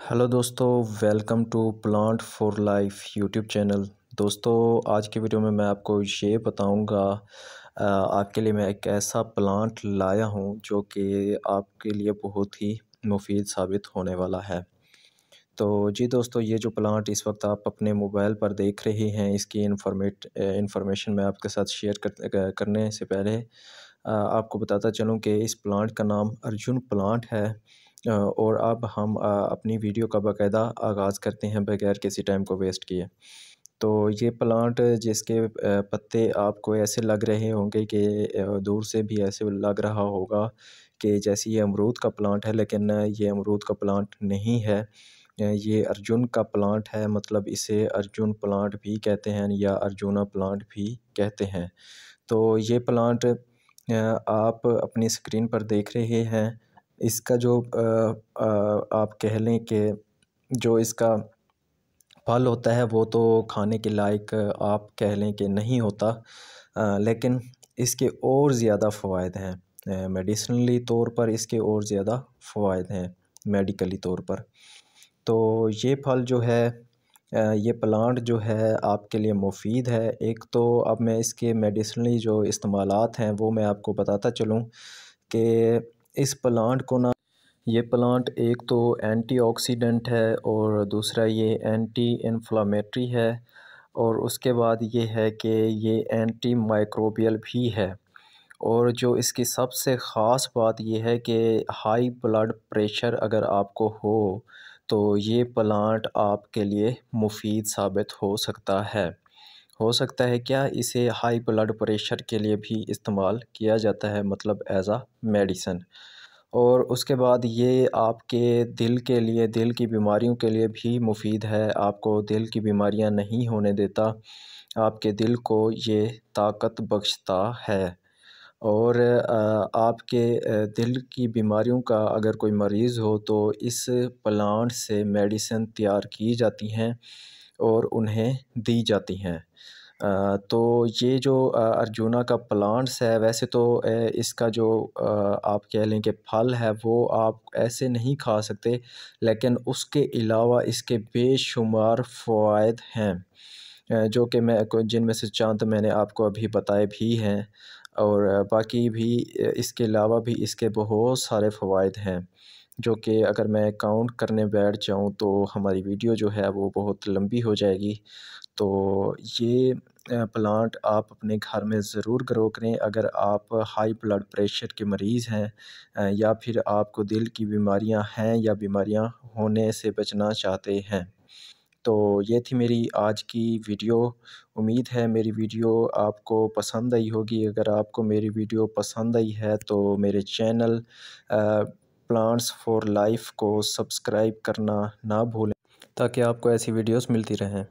hello दोस्तों welcome to plant for life YouTube channel दोस्तों आज की वीडियो में मैं आपको ये बताऊंगा आपके लिए मैं एक ऐसा प्लांट लाया हूं जो कि आपके लिए बहुत ही मुफीद साबित होने वाला है तो जी दोस्तों ये जो प्लांट इस वक्त आप अपने मोबाइल पर देख रहे हैं इसकी इंफॉर्मेट इंफॉर्मेशन मैं आपके साथ शेयर कर, करने से पहले आपको बताता चलूँ कि इस प्लांट का नाम अर्जुन प्लांट है और अब हम अपनी वीडियो का बाकायदा आगाज़ करते हैं बग़ैर किसी टाइम को वेस्ट किए तो ये प्लांट जिसके पत्ते आपको ऐसे लग रहे होंगे कि दूर से भी ऐसे लग रहा होगा कि जैसे ये अमरूद का प्लांट है लेकिन ये अमरूद का प्लांट नहीं है ये अर्जुन का प्लांट है मतलब इसे अर्जुन प्लांट भी कहते हैं या अर्जुना प्लांट भी कहते हैं तो ये प्लांट आप अपनी स्क्रीन पर देख रहे हैं इसका जो आ, आ, आप कह लें कि जो इसका फल होता है वो तो खाने के लायक आप कह लें कि नहीं होता आ, लेकिन इसके और ज़्यादा फ़वाद हैं मेडिसनली तौर पर इसके और ज़्यादा फ़वाद हैं मेडिकली तौर पर तो ये फल जो है ये प्लांट जो है आपके लिए मुफीद है एक तो अब मैं इसके मेडिसनली जो इस्तेमालात हैं वो मैं आपको बताता चलूँ कि इस प्लांट को ना ये प्लांट एक तो एंटीऑक्सीडेंट है और दूसरा ये एंटी इन्फ्लामेटरी है और उसके बाद ये है कि ये एंटी माइक्रोबियल भी है और जो इसकी सबसे ख़ास बात यह है कि हाई ब्लड प्रेशर अगर आपको हो तो ये प्लांट आपके लिए मुफीद साबित हो सकता है हो सकता है क्या इसे हाई ब्लड प्रेशर के लिए भी इस्तेमाल किया जाता है मतलब एज़ आ मेडिसन और उसके बाद ये आपके दिल के लिए दिल की बीमारियों के लिए भी मुफीद है आपको दिल की बीमारियां नहीं होने देता आपके दिल को ये ताकत बख्शता है और आपके दिल की बीमारियों का अगर कोई मरीज़ हो तो इस प्लांट से मेडिसिन तैयार की जाती हैं और उन्हें दी जाती हैं तो ये जो अर्जुना का प्लांट्स है वैसे तो इसका जो आप कह लें कि फल है वो आप ऐसे नहीं खा सकते लेकिन उसके अलावा इसके बेशुमार फायद हैं जो कि मैं जिनमें से चांद मैंने आपको अभी बताए भी हैं और बाकी भी इसके अलावा भी इसके बहुत सारे फ़वाद हैं जो कि अगर मैं काउंट करने बैठ जाऊं तो हमारी वीडियो जो है वो बहुत लंबी हो जाएगी तो ये प्लांट आप अपने घर में ज़रूर ग्रो करें अगर आप हाई ब्लड प्रेशर के मरीज़ हैं या फिर आपको दिल की बीमारियां हैं या बीमारियां होने से बचना चाहते हैं तो ये थी मेरी आज की वीडियो उम्मीद है मेरी वीडियो आपको पसंद आई होगी अगर आपको मेरी वीडियो पसंद आई है तो मेरे चैनल प्लांट्स फॉर लाइफ को सब्सक्राइब करना ना भूलें ताकि आपको ऐसी वीडियोस मिलती रहें